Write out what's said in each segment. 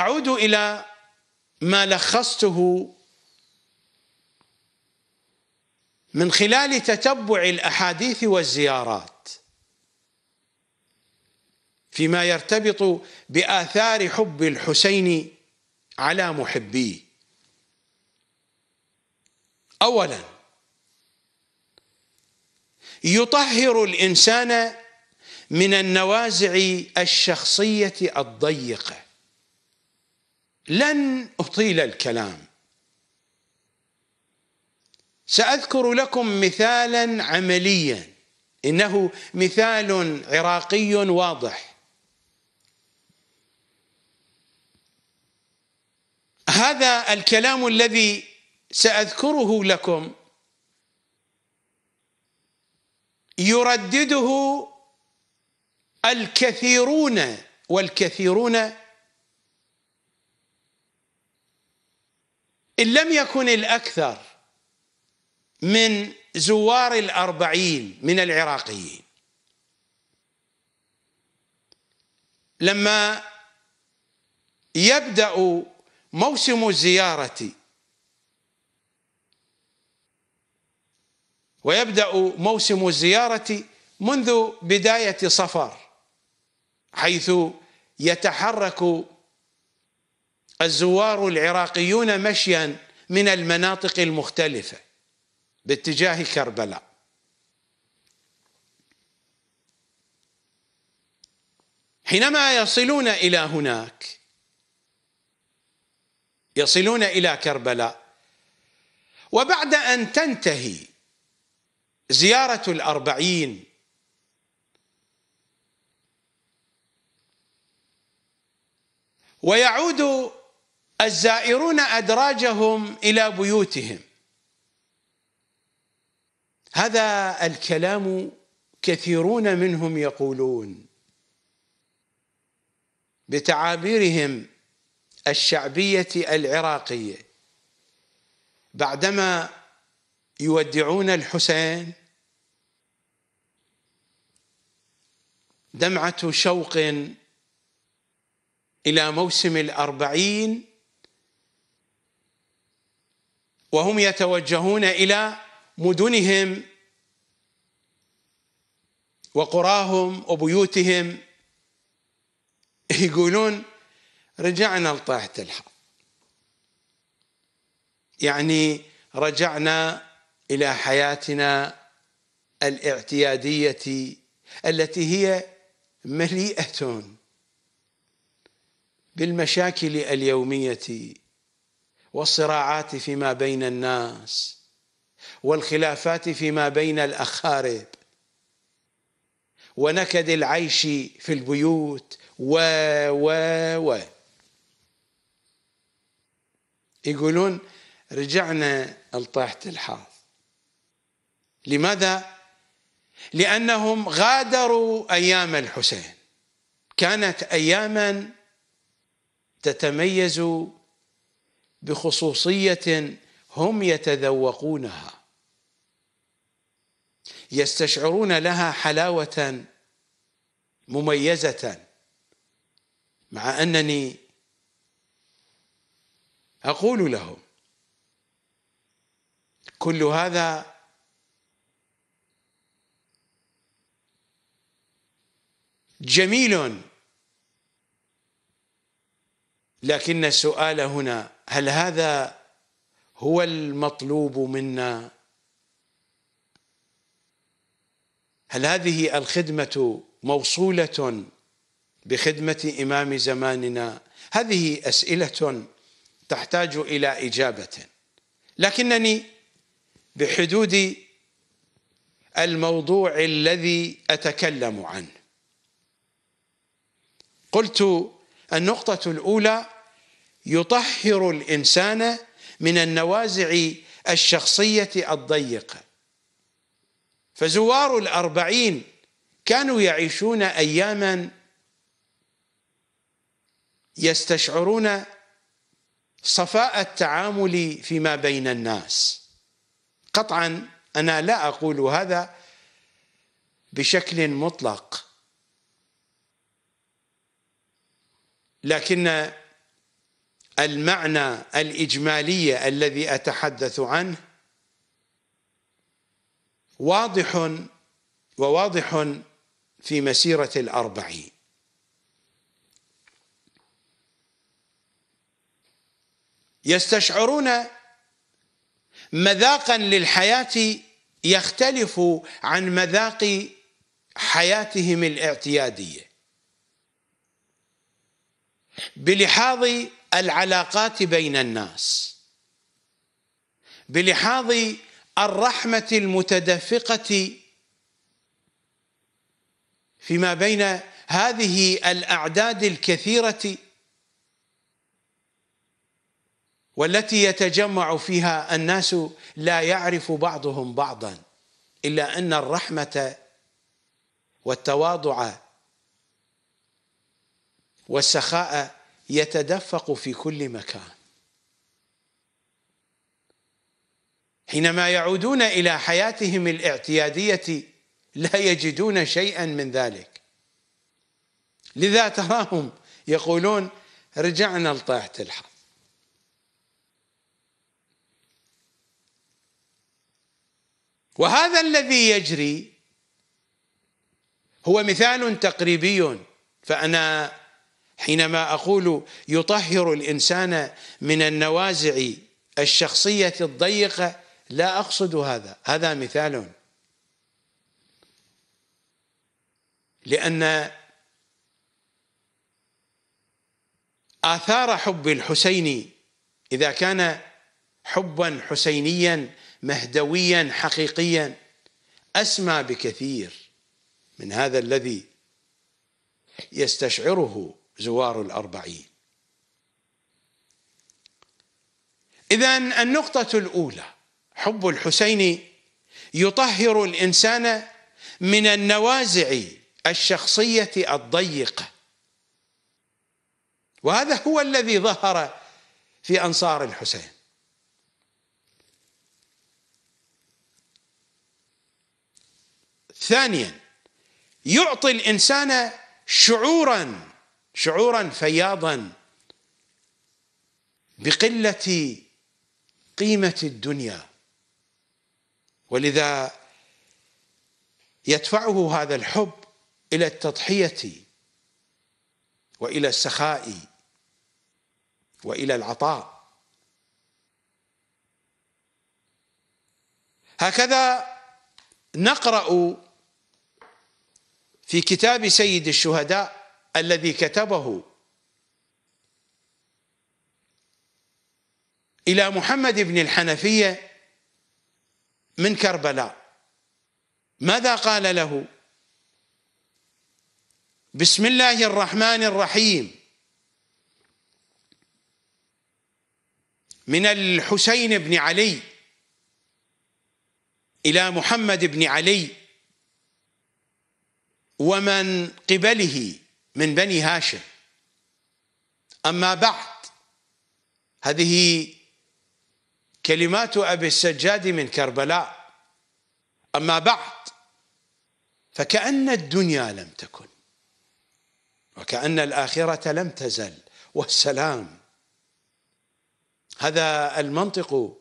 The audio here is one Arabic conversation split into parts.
أعود إلى ما لخصته من خلال تتبع الأحاديث والزيارات فيما يرتبط بآثار حب الحسين على محبيه أولا يطهر الإنسان من النوازع الشخصية الضيقة لن أطيل الكلام سأذكر لكم مثالا عمليا إنه مثال عراقي واضح هذا الكلام الذي سأذكره لكم يردده الكثيرون والكثيرون إن لم يكن الأكثر من زوار الأربعين من العراقيين لما يبدأ موسم الزيارة ويبدأ موسم الزيارة منذ بداية صفر حيث يتحرك الزوار العراقيون مشيا من المناطق المختلفة باتجاه كربلاء حينما يصلون إلى هناك يصلون إلى كربلاء وبعد أن تنتهي زيارة الأربعين ويعود الزائرون أدراجهم إلى بيوتهم هذا الكلام كثيرون منهم يقولون بتعابيرهم الشعبية العراقية بعدما يودعون الحسين دمعة شوق إلى موسم الأربعين وهم يتوجهون الى مدنهم وقراهم وبيوتهم يقولون رجعنا لطاعه الحق يعني رجعنا إلى حياتنا الاعتيادية التي هي مليئة بالمشاكل اليومية والصراعات فيما بين الناس والخلافات فيما بين الأخارب ونكد العيش في البيوت و و و يقولون رجعنا لطاحة الحاض لماذا؟ لأنهم غادروا أيام الحسين كانت أياما تتميز بخصوصية هم يتذوقونها يستشعرون لها حلاوة مميزة مع أنني أقول لهم كل هذا جميل لكن السؤال هنا هل هذا هو المطلوب منا هل هذه الخدمة موصولة بخدمة إمام زماننا هذه أسئلة تحتاج إلى إجابة لكنني بحدود الموضوع الذي أتكلم عنه قلت النقطة الأولى يطهر الإنسان من النوازع الشخصية الضيقة فزوار الأربعين كانوا يعيشون أياما يستشعرون صفاء التعامل فيما بين الناس قطعا أنا لا أقول هذا بشكل مطلق لكن المعنى الإجمالي الذي أتحدث عنه واضح وواضح في مسيرة الأربعين يستشعرون مذاقا للحياة يختلف عن مذاق حياتهم الاعتيادية بلحاظ العلاقات بين الناس بلحاظ الرحمة المتدفقة فيما بين هذه الأعداد الكثيرة والتي يتجمع فيها الناس لا يعرف بعضهم بعضا إلا أن الرحمة والتواضع والسخاء يتدفق في كل مكان حينما يعودون الى حياتهم الاعتياديه لا يجدون شيئا من ذلك لذا تراهم يقولون رجعنا لطاعه الحق وهذا الذي يجري هو مثال تقريبي فانا حينما أقول يطهر الإنسان من النوازع الشخصية الضيقة لا أقصد هذا هذا مثال لأن آثار حب الحسين إذا كان حبا حسينيا مهدويا حقيقيا أسمى بكثير من هذا الذي يستشعره زوار الأربعين إذا النقطة الأولى حب الحسين يطهر الإنسان من النوازع الشخصية الضيقة وهذا هو الذي ظهر في أنصار الحسين ثانيا يعطي الإنسان شعورا شعورا فياضا بقله قيمه الدنيا ولذا يدفعه هذا الحب الى التضحيه والى السخاء والى العطاء هكذا نقرا في كتاب سيد الشهداء الذي كتبه إلى محمد بن الحنفية من كربلاء ماذا قال له بسم الله الرحمن الرحيم من الحسين بن علي إلى محمد بن علي ومن قبله من بني هاشم أما بعد هذه كلمات أبي السجاد من كربلاء أما بعد فكأن الدنيا لم تكن وكأن الآخرة لم تزل والسلام هذا المنطق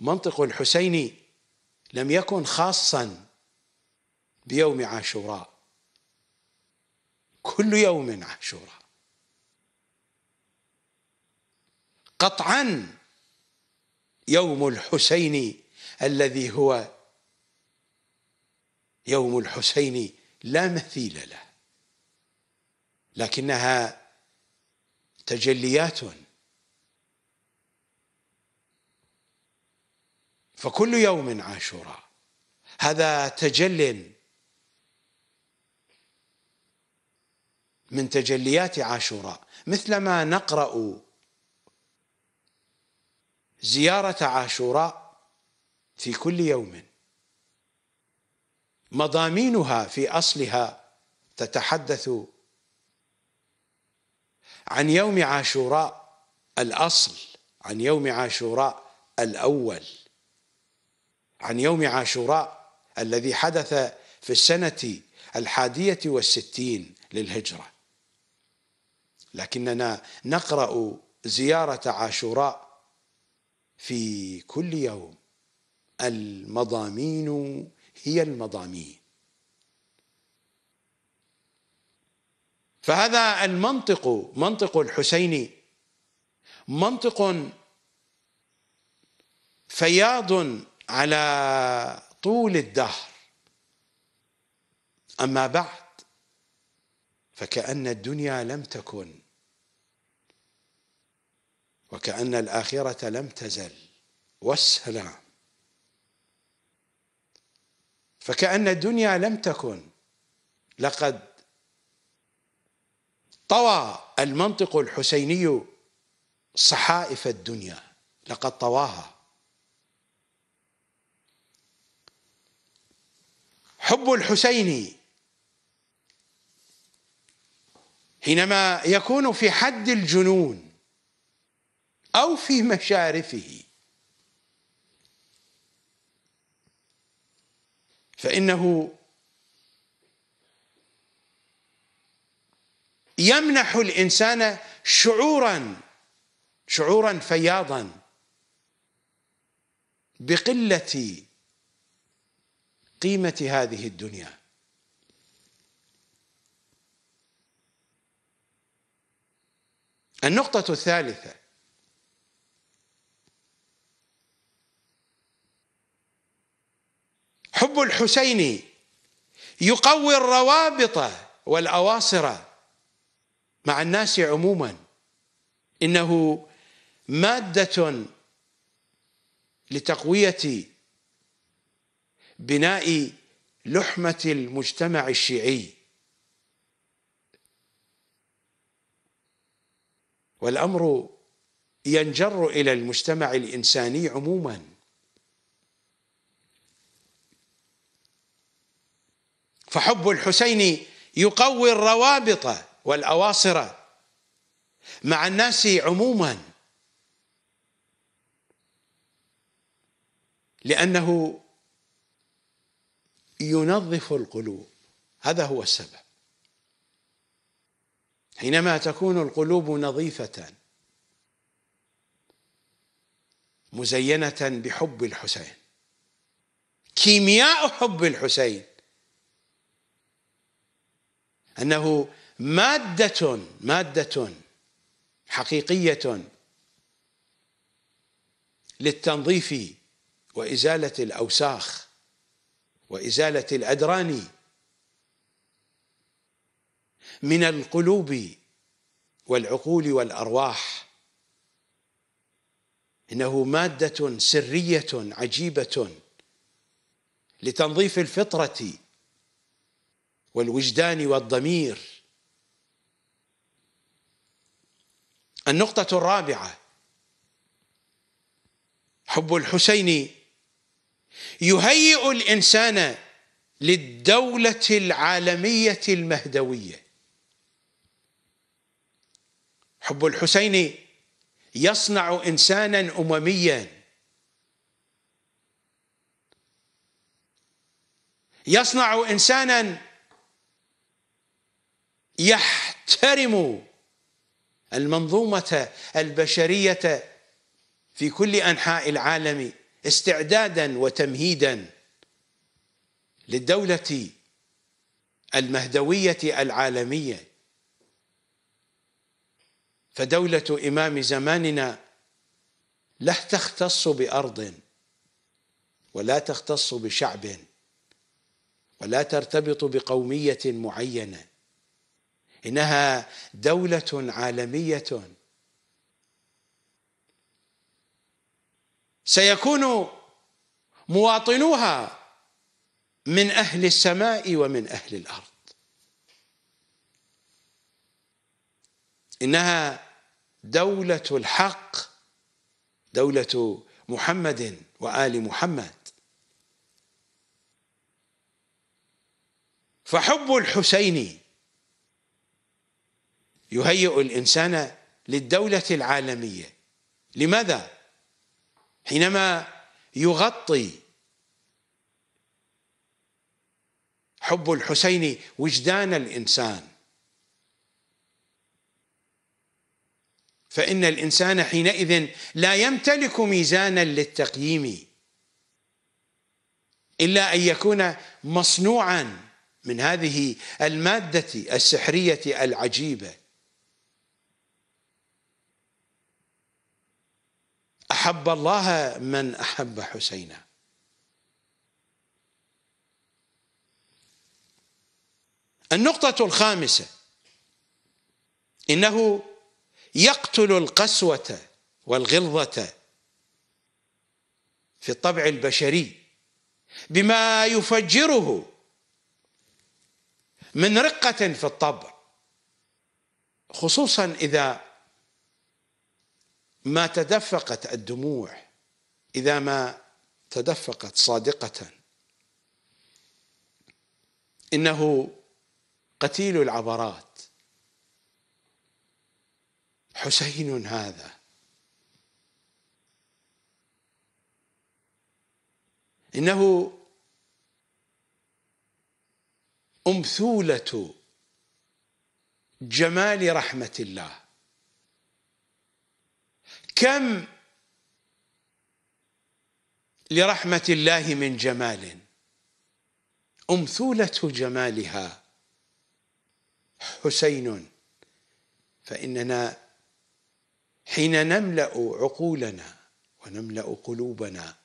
منطق الحسيني لم يكن خاصا بيوم عاشوراء كل يوم عاشوراء قطعا يوم الحسين الذي هو يوم الحسين لا مثيل له لكنها تجليات فكل يوم عاشوراء هذا تجل من تجليات عاشوراء مثلما نقرأ زيارة عاشوراء في كل يوم مضامينها في أصلها تتحدث عن يوم عاشوراء الأصل عن يوم عاشوراء الأول عن يوم عاشوراء الذي حدث في السنة الحادية والستين للهجرة لكننا نقرأ زيارة عاشوراء في كل يوم المضامين هي المضامين فهذا المنطق منطق الحسين منطق فياض على طول الدهر اما بعد فكأن الدنيا لم تكن وكأن الآخرة لم تزل والسلام فكأن الدنيا لم تكن لقد طوى المنطق الحسيني صحائف الدنيا لقد طواها حب الحسيني حينما يكون في حد الجنون او في مشارفه فانه يمنح الانسان شعورا شعورا فياضا بقله قيمه هذه الدنيا النقطة الثالثة حب الحسين يقوي الروابط والأواصر مع الناس عموما إنه مادة لتقوية بناء لحمة المجتمع الشيعي والأمر ينجر إلى المجتمع الإنساني عموما فحب الحسين يقوي الروابط والأواصر مع الناس عموما لأنه ينظف القلوب هذا هو السبب حينما تكون القلوب نظيفة مزينة بحب الحسين كيمياء حب الحسين أنه مادة مادة حقيقية للتنظيف وإزالة الأوساخ وإزالة الأدران من القلوب والعقول والارواح انه ماده سريه عجيبه لتنظيف الفطره والوجدان والضمير النقطه الرابعه حب الحسين يهيئ الانسان للدوله العالميه المهدويه حب الحسين يصنع انسانا امميا يصنع انسانا يحترم المنظومه البشريه في كل انحاء العالم استعدادا وتمهيدا للدوله المهدويه العالميه فدولة إمام زماننا لا تختص بأرض ولا تختص بشعب ولا ترتبط بقومية معينة إنها دولة عالمية سيكون مواطنوها من أهل السماء ومن أهل الأرض إنها دولة الحق دولة محمد وآل محمد فحب الحسين يهيئ الإنسان للدولة العالمية لماذا؟ حينما يغطي حب الحسين وجدان الإنسان فإن الإنسان حينئذ لا يمتلك ميزانا للتقييم إلا أن يكون مصنوعا من هذه المادة السحرية العجيبة أحب الله من أحب حسينا النقطة الخامسة إنه يقتل القسوة والغلظة في الطبع البشري بما يفجره من رقة في الطبع خصوصا إذا ما تدفقت الدموع إذا ما تدفقت صادقة إنه قتيل العبرات حسين هذا إنه أمثولة جمال رحمة الله كم لرحمة الله من جمال أمثولة جمالها حسين فإننا حين نملا عقولنا ونملا قلوبنا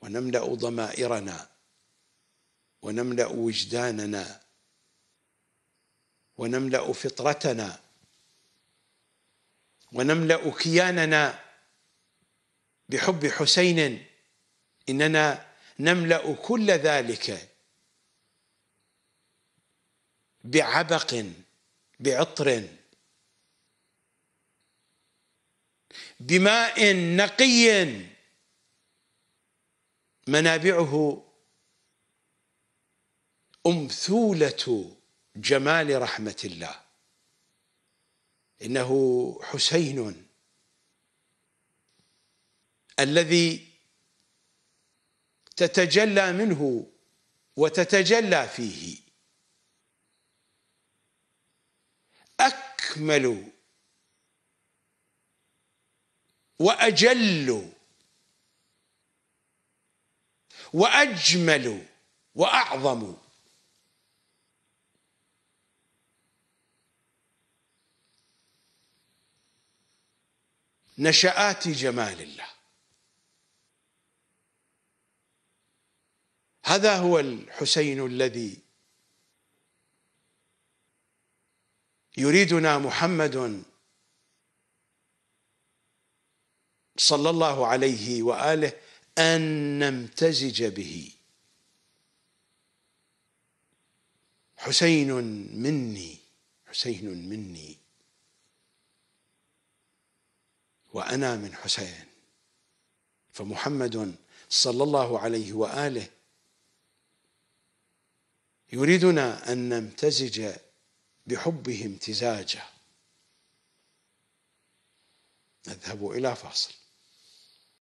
ونملا ضمائرنا ونملا وجداننا ونملا فطرتنا ونملا كياننا بحب حسين اننا نملا كل ذلك بعبق بعطر بماء نقي منابعه أمثولة جمال رحمة الله إنه حسين الذي تتجلى منه وتتجلى فيه أكمل واجل واجمل واعظم نشآت جمال الله هذا هو الحسين الذي يريدنا محمد صلى الله عليه واله ان نمتزج به حسين مني حسين مني وانا من حسين فمحمد صلى الله عليه واله يريدنا ان نمتزج بحبه امتزاجا نذهب الى فاصل